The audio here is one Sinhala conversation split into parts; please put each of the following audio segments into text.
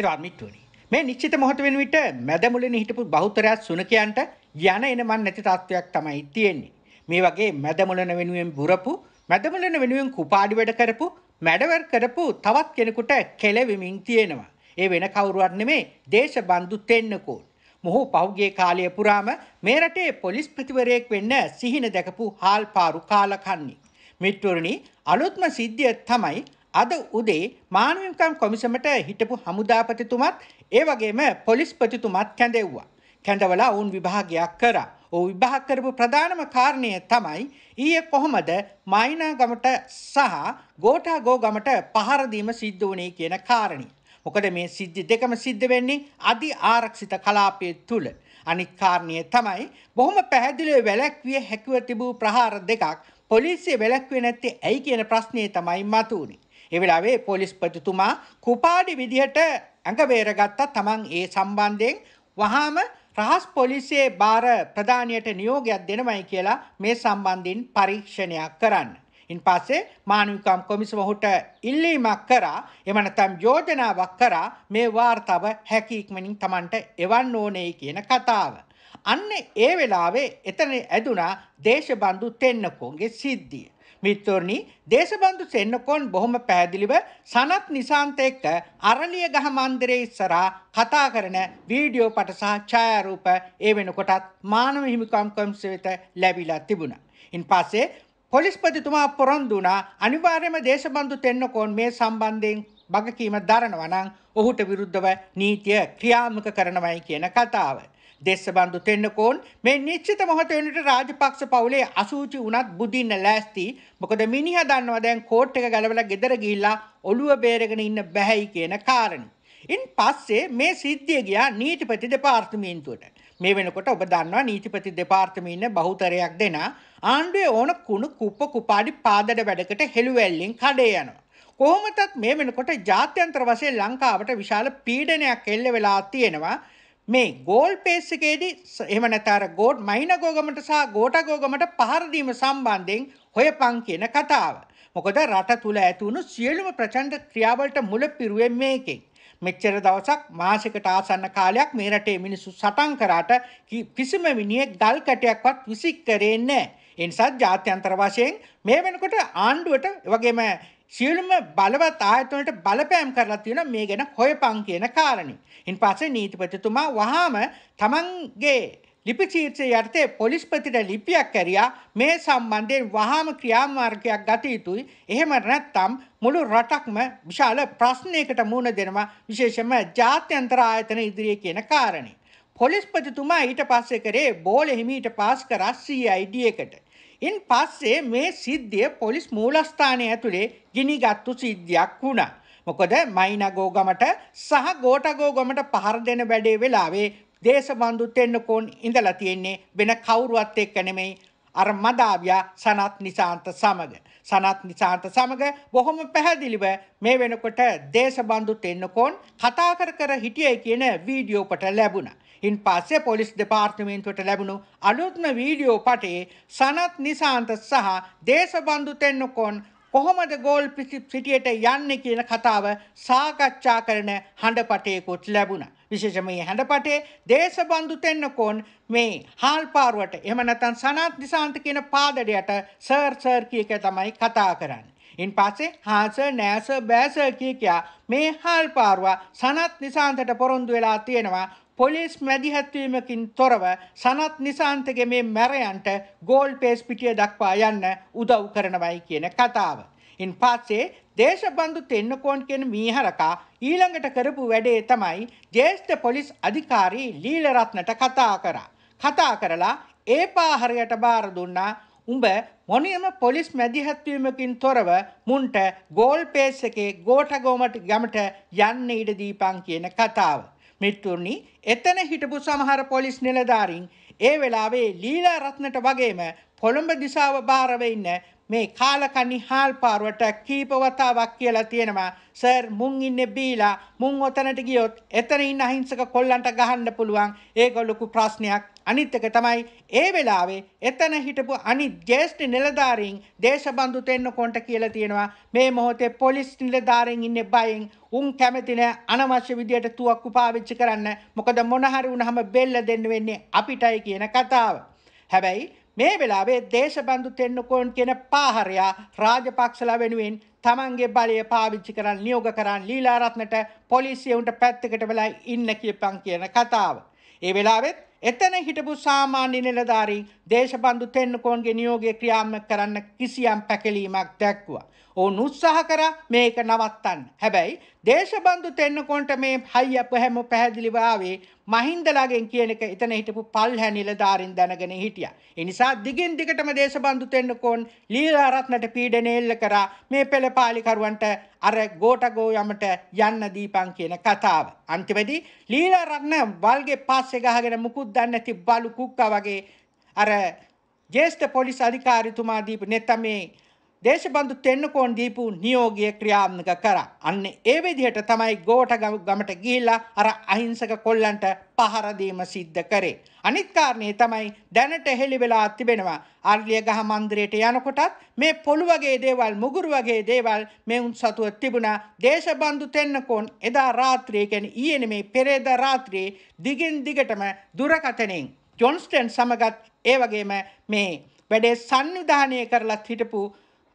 ඒ රාත්මිත්වනි. මේ නිශ්චිත මොහොත වෙන විට මැදමුලෙන හිටපු බෞතරයත් සුනකයන්ට යන එන මන් නැති තත්ත්වයක් තමයි තියෙන්නේ. මේ වගේ මැදමුලන වෙනුවෙන් බුරපු මැදමුලන වෙනුවෙන් කුපාඩි වැඩ කරපු මැඩවර් කරපු තවත් කෙනෙකුට කෙලවෙමින් තියෙනවා. ඒ වෙන කවුරුවත් නෙමේ දේශබන්දු තෙන්නකෝන්. මොහු පහුගිය කාලය පුරාම මේ රටේ පොලිස් ප්‍රතිවරයෙක් වෙන්න සිහින දැකපු හාල්පාරු කාලකන්ණි. මිත්‍රවරුනි අලුත්ම සිද්ධිය තමයි අද උදේ මානවකම් කොමිසමට හිටපු හමුදාපතිතුමත් ඒ වගේම පොලිස්පතිතුමත් කැඳෙව්වා. කැඳවලා ඔවුන් විභාගයක් කරා. ඔව් විභාග කරපු ප්‍රධානම කාරණය තමයි ඊයේ කොහොමද මයිනා ගමට සහ ගෝඨාගෝ ගමට පහර දීම සිද්ධ වුණේ කියන කාරණේ. මොකද මේ සිද්ධි දෙකම සිද්ධ වෙන්නේ අධි ආරක්ෂිත කලාපයේ තුල. අනිත් කාරණය තමයි බොහොම පැහැදිලිව වැළැක්විය හැකිව තිබූ ප්‍රහාර දෙකක් පොලිසිය වැළැක්වේ නැත්තේ ඇයි කියන ප්‍රශ්නේ තමයි මතුවුනේ. ඒ වෙලාවේ පොලිස්පතිතුමා කුපාඩි විදිහට ඇඟ බේරගත්තා තමන් ඒ සම්බන්ධයෙන් වහාම රහස් පොලිසියේ බාර ප්‍රධානියට නියෝගයක් දෙනවයි කියලා මේ සම්බන්ධයෙන් පරීක්ෂණයක් කරන්න. ඉන් පස්සේ මානවිකම් කොමිසම හොට ඉල්ලීමක් කරා එම නැත්නම් යෝජනාවක් කරා මේ වார்த்தාව හැකි ඉක්මනින් Tamanට එවන්න ඕනේ කියන කතාව. අන්න ඒ වෙලාවේ එතන ඇදුනා දේශබන්දු තෙන්නකෝගේ සිද්ධිය. මිත්තුරනි දේශබන්දු සෙන්නකෝන් බොහොම පැහැදිලිව සනත් නිසාන්ත එක්ක අරලිය ගහ මන්දිරයේ ඉස්සරහා කතා කරන වීඩියෝ පට සහ ඡායාරූප ඒ වෙනකොටත් මානව හිමිකම් කොමිසම වෙත ලැබිලා තිබුණා. ඉන්පස්සේ පොලිස්පතිතුමා පොරොන්දු වුණා අනිවාර්යයෙන්ම දේශබන්දු තෙන්නකෝන් මේ සම්බන්ධයෙන් වගකීම දරනවා නම් ඔහුට විරුද්ධව නීතිය ක්‍රියාත්මක කරනවායි කියන කතාවයි. දෙස්සබන්දු තෙන්නකෝන් මේ නිශ්චිත මොහොත වෙනට රාජපක්ෂ පවුලේ අසූචි වුණත් බුදින්න ලෑස්ති. මොකද මිනිහා දන්නවා දැන් කෝට් එක ගලවලා ගෙදර ගිහිල්ලා ඔළුව බේරගෙන ඉන්න බැහැයි කියන කාරණේ. ඉන් පස්සේ මේ සිද්ධිය ගියා නීතිපති දෙපාර්තමේන්තුවට. මේ වෙනකොට ඔබ දන්නවා නීතිපති දෙපාර්තමේන්න බහුතරයක් දෙන ආණ්ඩුවේ ඕන කුණු කුප්ප කුපාඩි පාදඩ වැඩකට හෙළුවැල්ලින් කඩේ යනවා. කොහොමතත් මේ වෙනකොට ජාත්‍යන්තර වශයෙන් ලංකාවට විශාල පීඩනයක් එල්ල වෙලා තියෙනවා. මේ ගෝල් පේස් එකේදී එහෙම නැත්නම් ගෝඩ් මයිනගෝගමට සහ ගෝටගෝගමට පහර දීම සම්බන්ධයෙන් හොයපන් කියන කතාව. මොකද රට තුල ඇති වුණු සියලුම ප්‍රචණ්ඩ ක්‍රියාවලට මුල පිරුවේ මේකෙන්. මෙච්චර දවසක් මාසිකට ආසන්න කාලයක් මේ රටේ මිනිස්සු සටන් කරාට කිසිම මිනිහෙක් ගල් කැටයක්වත් විසික් කරේ නැහැ. ඒ නිසා ජාත්‍යන්තර වශයෙන් මේ වෙනකොට ආණ්ඩුවට වගේම සියලුම බලවත් ආයතනට බලපෑම් කරලා තියෙනවා මේ ගැන හොයපන් කියන කාරණේ. ඉන්පස්සේ නීතිපතිතුමා වහාම තමන්ගේ ලිපි චීර්ෂය යටතේ පොලිස්පතිට ලිපියක් කැරියා මේ සම්බන්ධයෙන් වහාම ක්‍රියාමාර්ගයක් ගත යුතුයි. එහෙම නැත්නම් මුළු රටක්ම විශාල ප්‍රශ්නයකට මුහුණ දෙනවා විශේෂයෙන්ම ජාත්‍යන්තර ආයතන ඉදිරියේ කියන කාරණේ. පොලිස්පතිතුමා ඊට පස්සේ කරේ බෝල හිමීට පාස් කරා CID එකට. ඉන් පස්සේ මේ සිද්ධිය පොලිස් මූලස්ථානය ඇතුලේ ගිනිගත්තු සිද්ධියක් වුණා. මොකද මයිනගෝ ගමට සහ ගෝටගෝ ගමට පහර දෙන වැඩේ වෙලාවේ දේශබන්දු තෙන්නකෝන් ඉඳලා තියෙන්නේ වෙන කවුරුවත් එක්ක නෙමෙයි අර මදාවියා සනත් නිසාන්ත සමග. සනත් නිසාන්ත සමග බොහොම පැහැදිලිව මේ වෙනකොට දේශබන්දු තෙන්නකෝන් කතා කර කර හිටියයි කියන වීඩියෝ කොට ලැබුණා. ඉන් පස්සේ පොලිස් දෙපාර්තමේන්තුවට ලැබුණු අලුත්ම වීඩියෝ පටේ සනත් නිසාන්ත සහ දේශබන්දු තෙන්නකොන් කොහොමද ගෝල් සිටියට යන්නේ කියන කතාව සාකච්ඡා කරන හඬපටයකුත් ලැබුණා. විශේෂ මේ හැඩපටේ දේශබන්දු තෙන්නකෝන් මේ හාල් පාරුවට එහෙම නැත්නම් සනත් දිසාන්ත කියන පාදඩයට සර් සර් කියක තමයි කතා කරන්නේ. ඉන් පස්සේ හාස නෑස බෑස කියකියා මේ හාල් පාරුව සනත් නිසාන්තට පොරොන්දු වෙලා තියෙනවා පොලිස් මැදිහත්වීමකින් තොරව සනත් නිසාන්තගේ මේ මැරයන්ට ගෝල් පේස් පිටිය දක්වා යන්න උදව් කරනවයි කියන කතාව. ඉන් පස්සේ දේශබන්දු තෙන්නකෝන් කියන මීහරකා ඊළඟට කරපු වැඩේ තමයි ජේෂ්ඨ පොලිස් අධිකාරී ලීලරත්නට කතා කරා. කතා කරලා ඒ පාහරයට බාර දුන්නා උඹ මොනියම පොලිස් මැදිහත්වීමකින් තොරව මුන්ට ගෝල් පේස් එකේ ගෝඨගෝමට ගමට යන්න ඉඩ දීපන් කියන කතාව. මිත්තුනි එතන හිටපු සමහර පොලිස් නිලධාරීන් ඒ වෙලාවේ ලීලා රත්නට වගේම කොළඹ දිසාව බාරව ඉන්න මේ කාලකන්නි හාල්පාරුවට කීපවතාවක් කියලා තියෙනවා සර් මුන් ඉන්නේ බීලා මුන් ඔතනට ගියොත් එතන ඉන්න අහිංසක කොල්ලන්ට ගහන්න පුළුවන් ඒක ලොකු ප්‍රශ්නයක් අනිත් එක තමයි ඒ වෙලාවේ එතන හිටපු අනිත් ජේෂ්ඨ නිලධාරීන් දේශබන්දු තෙන්නකොන්ට කියලා තියෙනවා මේ මොහොතේ පොලිස් නිලධාරීන් ඉන්නේ බයෙන් උන් කැමති නෑ අනවශ්‍ය විදියට තුවක්කු පාවිච්චි කරන්න මොකද මොන හරි වුණාම බෙල්ල දෙන්න වෙන්නේ අපිටයි කියන කතාව හැබැයි මේ වෙලාවේ දේශබන්දු තෙන්නකෝන් කියන පාහරයා රාජපක්ෂලා වෙනුවෙන් තමන්ගේ බලය පාවිච්චි කරන් නියෝග කරන් ලීලාරත්නට පොලිසිය උන්ට පැත්තකට වෙලා ඉන්න කියපන් කියන කතාව. ඒ වෙලාවෙත් එතන හිටපු සාමාන්‍ය නිලධාරී දේශබන්දු තෙන්නකෝන්ගේ නියෝගය ක්‍රියාත්මක කරන්න කිසියම් පැකිලීමක් දැක්වුවා. ඔවුන් උත්සාහ කරා මේක නවත්තන්න. හැබැයි දේශබන්දු තෙන්නකෝන්ට මේ හයිය පහම පැහැදිලිව ආවේ මහින්දලාගෙන් කියන එක එතන හිටපු පල්හැ නිලධාරීන් දැනගෙන හිටියා. ඒ නිසා දිගින් දිගටම දේශබන්දු තෙන්නකෝන් ලීලාරත්නට පීඩනය එල්ල කරා මේ පෙළපාලිකරුවන්ට අර ගෝටගෝ යමට යන්න දීපන් කියන කතාව. අන්තිමේදී ලීලාරත්න වල්ගේ පස්සේ ගහගෙන මුකුත් පුරුද්දක් නැති බලු කුක්කා වගේ අර ජ්‍යෙෂ්ඨ පොලිස් අධිකාරිතුමා දීපු නැත්නම් මේ දේශබන්දු තෙන්නකෝන් දීපු නියෝගය ක්‍රියාත්මක කරා. අන්න ඒ විදිහට තමයි ගෝඨ ගමට ගිහිල්ලා අර අහිංසක කොල්ලන්ට පහර දීම සිද්ධ කරේ. අනිත් කාරණේ තමයි දැනට හෙළි වෙලා තිබෙනවා. ආර්ලියගහ මන්දිරයට යනකොටත් මේ පොළු වගේ දේවල් මුගුරු වගේ දේවල් මෙවුන් සතුව තිබුණා. දේශබන්දු තෙන්නකෝන් එදා රාත්‍රියේ කියන්නේ ඊයේ නෙමේ පෙරේද රාත්‍රියේ දිගින් දිගටම දුරකතනෙන් ජොන්ස්ටන් සමගත් ඒ වගේම මේ වැඩේ සංවිධානය කරලත් හිටපු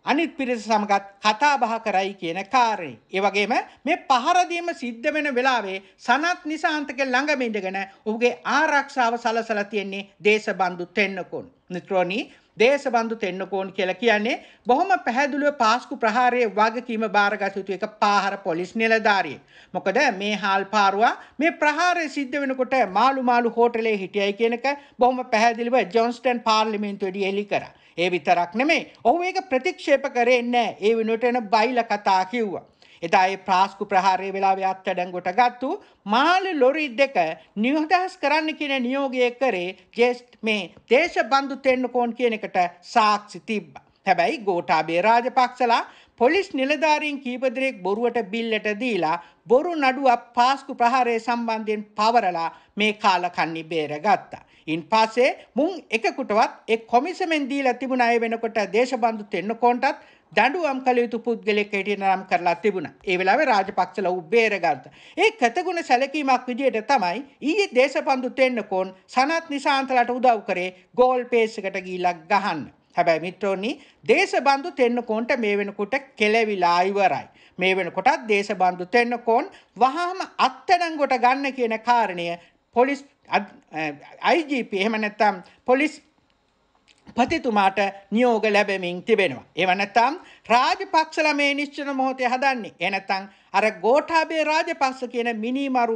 අනිත් පිරිස සමගත් කතා බහ කරයි කියන කාරණේ. ඒ වගේම මේ පහර දීම සිද්ධ වෙන වෙලාවේ සනත් නිසාන්තකේ ළඟම ඉඳගෙන ඔහුගේ ආරක්ෂාව සලසලා තියෙන්නේ දේශබන්දු තෙන්නකෝන්. මිත්‍රෝනි දේශබන්දු තෙන්නකෝන් කියලා කියන්නේ බොහොම පැහැදිලිව පාස්කු ප්‍රහාරයේ වගකීම බාරගත යුතු එක පාහර පොලිස් නිලධාරියෙක්. මොකද මේ හාල් පාරුවා මේ ප්‍රහාරය සිද්ධ වෙනකොට මාළු මාළු හෝටලේ හිටියයි කියනක බොහොම පැහැදිලිව ජොන්ස්ටන් පාර්ලිමේන්තුවේදී එලි කරා. ඒ විතරක් නෙමේ ඔහු ඒක ප්‍රතික්ෂේප කරේ නැහැ. ඒ වෙනුවට එන බයිලා කතා කිව්වා. එදා ඒ ප්‍රාස්කු ප්‍රහාරය වෙලාවේ අත්අඩංගුවට ගත්තු මාළු ලොරි දෙක නිහඬස් කරන්න කියන නියෝගය කරේ ජෙස්ට් මේ දේශබන්දු තෙන්නකෝන් කියන එකට සාක්ෂි තිබ්බා. හැබැයි ගෝඨාභය රාජපක්ෂලා පොලිස් නිලධාරීන් කීප දෙනෙක් බොරුවට බිල්ලට දීලා බොරු නඩුවක් පාස්කු ප්‍රහාරය සම්බන්ධයෙන් පවරලා මේ කාලකන්ණි බේරගත්තා. ඉන් පස්සේ මුන් එකකුටවත් ඒ කොමිසමෙන් දීලා තිබුණ අය වෙනකොට දේශබන්දු තෙන්නකෝන්ටත් දඩුවම් කළ යුතු පුද්ගලෙක් හිටියට නම් කරලා තිබුණා. ඒ වෙලාවේ රාජපක්ෂල උබ්බේරගත්ත. ඒ කතගුණ සැලකීමක් විදියට තමයි ඊයේ දේශබන්දු තෙන්නකෝන් සනත් නිසාන්තලට උදව් කරේ ගෝල් පේස් එකට ගිහිල්ලා ගහන්න. හැබැයි මිත්‍රෝනි දේශබන්දු තෙන්නකෝන්ට මේ වෙනකොට කෙලවිලා ඉවරයි. මේ වෙනකොටත් දේශබන්දු තෙන්නකෝන් වහාම අත්අඩංගුවට ගන්න කියන කාරණය පොලිස් IGP එහෙම නැත්නම් පොලිස් පතිතුමාට නියෝග ලැබෙමින් තිබෙනවා. ඒව නැත්නම් රාජපක්ෂලා මේ නිශ්චල මොහොතේ හදන්නේ. ඒ නැත්නම් අර ගෝඨාභය රාජපක්ෂ කියන මිනිමරු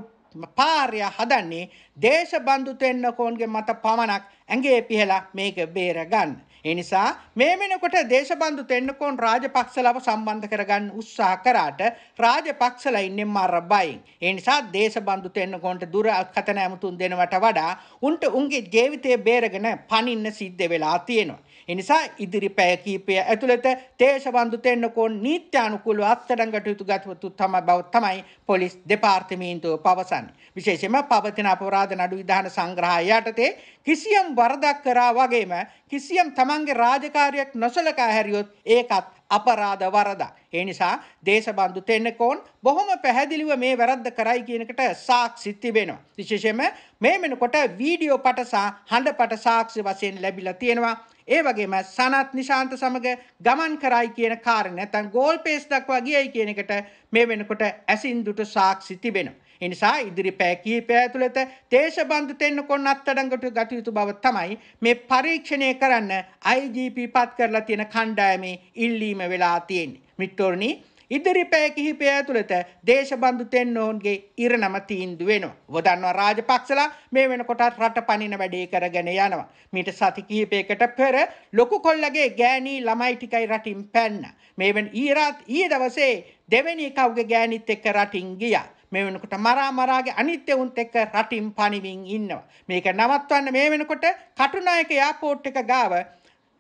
පාර්ය හදන්නේ දේශබන්දු තෙන්නකෝන්ගේ මත පමණක් ඇඟේ පිහලා මේක බේර ගන්න. ඒ නිසා මේ වෙනකොට දේශබන්දු තෙන්නකෝන් රාජපක්ෂලව සම්බන්ධ කරගන්න උත්සාහ කරාට රාජපක්ෂලා ඉන්නේ මර බයින්. ඒ නිසා දේශබන්දු තෙන්නකෝන්ට දුර අත්කතන ඇමතුම් දෙනවට වඩා උන්ට උන්ගේ ජීවිතය බේරගෙන පනින්න සිද්ධ වෙලා තියෙනවා. ඒ නිසා ඉදිරි පැය කීපය ඇතුළත දේශබන්දු තෙන්නකෝන් නීත්‍යානුකූලව අත්අඩංගුවට යුතු ගතවතු තමයි බව තමයි පොලිස් දෙපාර්තමේන්තුව පවසන්නේ. විශේෂයෙන්ම පවතින අපරාධ නඩු විධාන සංග්‍රහය යටතේ කිසියම් වරදක් කරා වගේම කිසියම් තමන්ගේ රාජකාරියක් නොසලකා හැරියොත් ඒකත් අපරාධ වරදක්. ඒ නිසා දේශබන්දු තෙන්නකෝන් බොහොම පැහැදිලිව මේ වැරද්ද කරයි කියනකට සාක්ෂි තිබෙනවා. විශේෂයෙන්ම මේ වෙනකොට වීඩියෝ පට සහ හඬ පට සාක්ෂි වශයෙන් ලැබිලා තියෙනවා. ඒ වගේම සනත් නිශාන්ත සමග ගමන් කරයි කියන කාරණේ නැත්නම් ගෝල් පේස් දක්වා ගියයි කියන එකට මේ වෙනකොට ඇසින්දුට සාක්ෂි තිබෙනවා. එනිසා ඉදිරි පැය කිහිපය ඇතුළත දේශබන්දු තෙන්න කොන් අත්අඩංගුවට ගත යුතු බව තමයි මේ පරීක්ෂණය කරන්න IGP පත් කරලා තියෙන කණ්ඩායමේ ඉල්ලීම වෙලා තියෙන්නේ. මිත්‍රෝනි ඉදිරි පැය කිහිපය ඇතුළත දේශබන්දු තෙන්නෝන්ගේ ඉරණම තීන්දුව වෙනවා. ඔබ දන්නවා රාජපක්ෂලා මේ වෙනකොට රට පනින වැඩේ කරගෙන යනවා. මීට සති කිහිපයකට පෙර ලොකු කොල්ලගේ ගෑණී ළමයි ටිකයි රටින් පැන්න. මේ වෙන ඊරාත් ඊයේ දවසේ දෙවෙනි කවුගේ ගෑණිත් එක්ක රටින් ගියා. මේ වෙනකොට මරා මරාගේ අනිත්‍ය උන්ත් එක්ක රටින් පණිමින් ඉන්නවා. මේක නවත්වන්න මේ වෙනකොට කටුනායක එයාපෝට් එක ගාව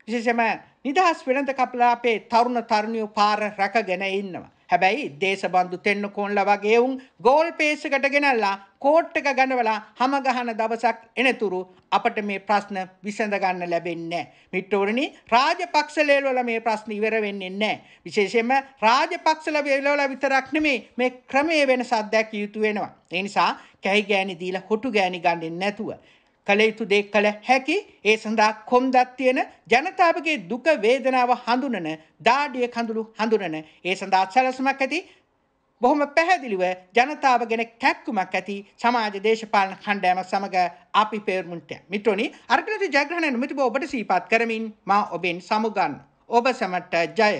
විශේෂම නිදහස් වෙළඳ කපලා අපේ තරුණ තරුණියෝ පාර රැකගෙන ඉන්නවා. හැබැයි දේශබන්දු තෙන්න කොන්ලා වගේ වුන් ගෝල් පේසකට ගෙනල්ලා කෝට් එක ගනවලා හැම ගහන දවසක් එනතුරු අපට මේ ප්‍රශ්න විසඳ ගන්න ලැබෙන්නේ නැහැ. මිත්‍රවරුනි, රාජපක්ෂ ලේලවල මේ ප්‍රශ්න ඉවර වෙන්නේ නැහැ. විශේෂයෙන්ම රාජපක්ෂ ලේලවල විතරක් නෙමෙයි මේ ක්‍රමයේ වෙනසක් දැක්විය යුතු වෙනවා. ඒ නිසා කැහි ගෑණි දීලා හොටු ගෑණි ගන්නේ නැතුව කළ යුතු දේ කළ හැකි ඒ සඳහා කොම්දක් තියෙන ජනතාවගේ දුක වේදනාව හඳුනන දාඩිය කඳුළු හඳුනන ඒ සඳහා සැලසුමක් ඇති බොහොම පැහැදිලිව ජනතාව ගැන කැක්කුමක් ඇති සමාජ දේශපාලන කණ්ඩෑම සමග අපි පෙරමුණට මිත්‍රනි අර්ගනති ජයග්‍රහණ නිමිති ඔබට සීපත් කරමින් මා ඔබෙන් සමුගන්න ඔබ සමට ජය